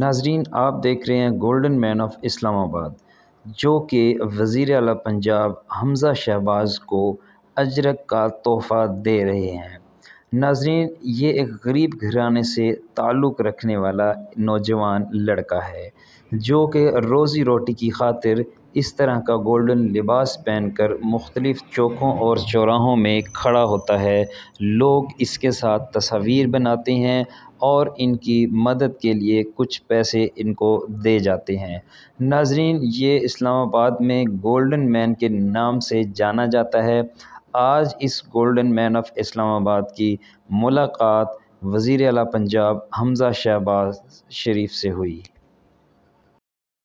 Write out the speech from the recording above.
नाजरीन आप देख रहे हैं गोल्डन मैन ऑफ इस्लामाबाद जो कि वज़ी अल पंजाब हमज़ा शहबाज को अजरक का तोहफ़ा दे रहे हैं नाजरीन ये एक गरीब घराने से ताल्लुक़ रखने वाला नौजवान लड़का है जो कि रोज़ी रोटी की खातिर इस तरह का गोल्डन लिबास पहनकर मुख्तलिफ़ चौकों और चौराहों में खड़ा होता है लोग इसके साथ तस्वीर बनाते हैं और इनकी मदद के लिए कुछ पैसे इनको दे जाते हैं नाजरीन ये इस्लामाबाद में गोल्डन मैन के नाम से जाना जाता है आज इस गोल्डन मैन ऑफ इस्लामाबाद की मुलाकात वज़ी अला पंजाब हमज़ा शहबाज शरीफ से हुई